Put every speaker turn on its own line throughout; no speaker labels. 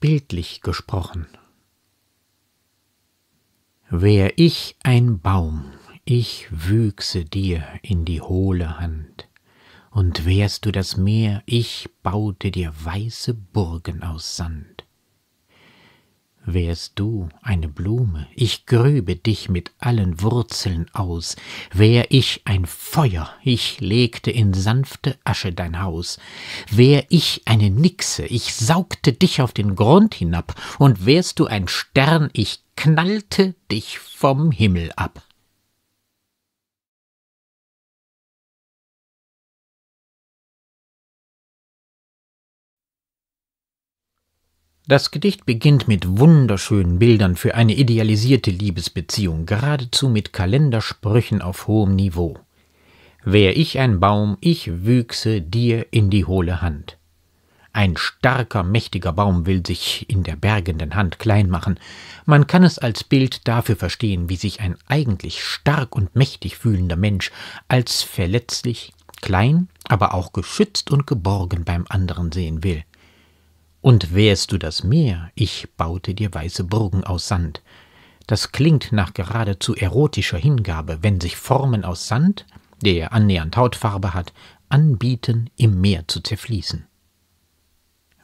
bildlich gesprochen. Wär ich ein Baum, ich wüchse dir in die hohle Hand, und wärst du das Meer, ich baute dir weiße Burgen aus Sand. Wärst du eine Blume, ich grübe dich mit allen Wurzeln aus, wär ich ein Feuer, ich legte in sanfte Asche dein Haus, wär ich eine Nixe, ich saugte dich auf den Grund hinab, und wärst du ein Stern, ich knallte dich vom Himmel ab. Das Gedicht beginnt mit wunderschönen Bildern für eine idealisierte Liebesbeziehung, geradezu mit Kalendersprüchen auf hohem Niveau. Wär ich ein Baum, ich wüchse dir in die hohle Hand. Ein starker, mächtiger Baum will sich in der bergenden Hand klein machen. Man kann es als Bild dafür verstehen, wie sich ein eigentlich stark und mächtig fühlender Mensch als verletzlich, klein, aber auch geschützt und geborgen beim anderen sehen will – und wärst du das Meer, ich baute dir weiße Burgen aus Sand. Das klingt nach geradezu erotischer Hingabe, wenn sich Formen aus Sand, der annähernd Hautfarbe hat, anbieten, im Meer zu zerfließen.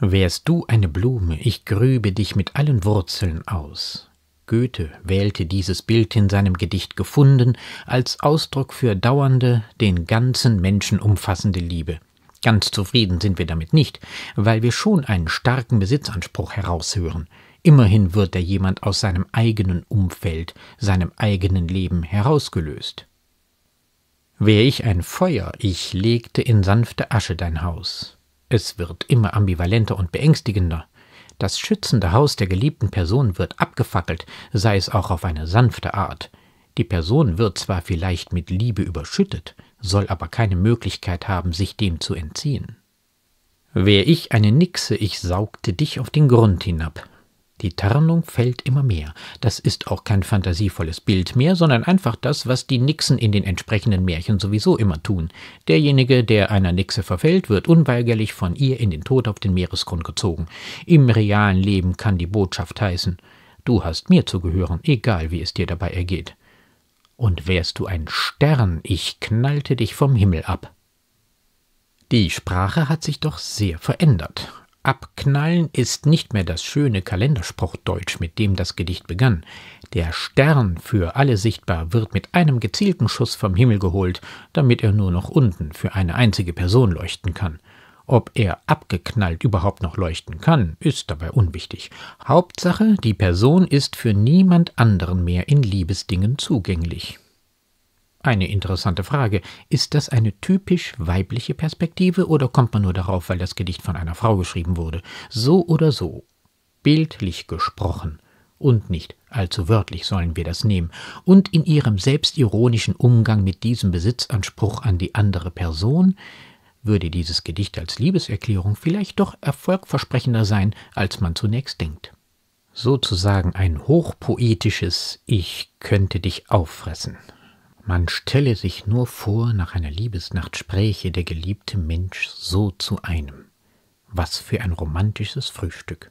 Wärst du eine Blume, ich grübe dich mit allen Wurzeln aus. Goethe wählte dieses Bild in seinem Gedicht gefunden als Ausdruck für dauernde, den ganzen Menschen umfassende Liebe. Ganz zufrieden sind wir damit nicht, weil wir schon einen starken Besitzanspruch heraushören. Immerhin wird er jemand aus seinem eigenen Umfeld, seinem eigenen Leben herausgelöst. Wär ich ein Feuer, ich legte in sanfte Asche dein Haus. Es wird immer ambivalenter und beängstigender. Das schützende Haus der geliebten Person wird abgefackelt, sei es auch auf eine sanfte Art. Die Person wird zwar vielleicht mit Liebe überschüttet, soll aber keine Möglichkeit haben, sich dem zu entziehen. Wär ich eine Nixe, ich saugte dich auf den Grund hinab. Die Tarnung fällt immer mehr. Das ist auch kein fantasievolles Bild mehr, sondern einfach das, was die Nixen in den entsprechenden Märchen sowieso immer tun. Derjenige, der einer Nixe verfällt, wird unweigerlich von ihr in den Tod auf den Meeresgrund gezogen. Im realen Leben kann die Botschaft heißen, du hast mir zu gehören, egal wie es dir dabei ergeht und wärst du ein Stern, ich knallte dich vom Himmel ab. Die Sprache hat sich doch sehr verändert. Abknallen ist nicht mehr das schöne Kalenderspruchdeutsch, mit dem das Gedicht begann. Der Stern, für alle sichtbar, wird mit einem gezielten Schuss vom Himmel geholt, damit er nur noch unten für eine einzige Person leuchten kann. Ob er abgeknallt überhaupt noch leuchten kann, ist dabei unwichtig. Hauptsache, die Person ist für niemand anderen mehr in Liebesdingen zugänglich. Eine interessante Frage. Ist das eine typisch weibliche Perspektive oder kommt man nur darauf, weil das Gedicht von einer Frau geschrieben wurde? So oder so. Bildlich gesprochen. Und nicht allzu wörtlich sollen wir das nehmen. Und in ihrem selbstironischen Umgang mit diesem Besitzanspruch an die andere Person würde dieses Gedicht als Liebeserklärung vielleicht doch erfolgversprechender sein, als man zunächst denkt. Sozusagen ein hochpoetisches Ich könnte dich auffressen. Man stelle sich nur vor, nach einer Liebesnacht spräche der geliebte Mensch so zu einem. Was für ein romantisches Frühstück.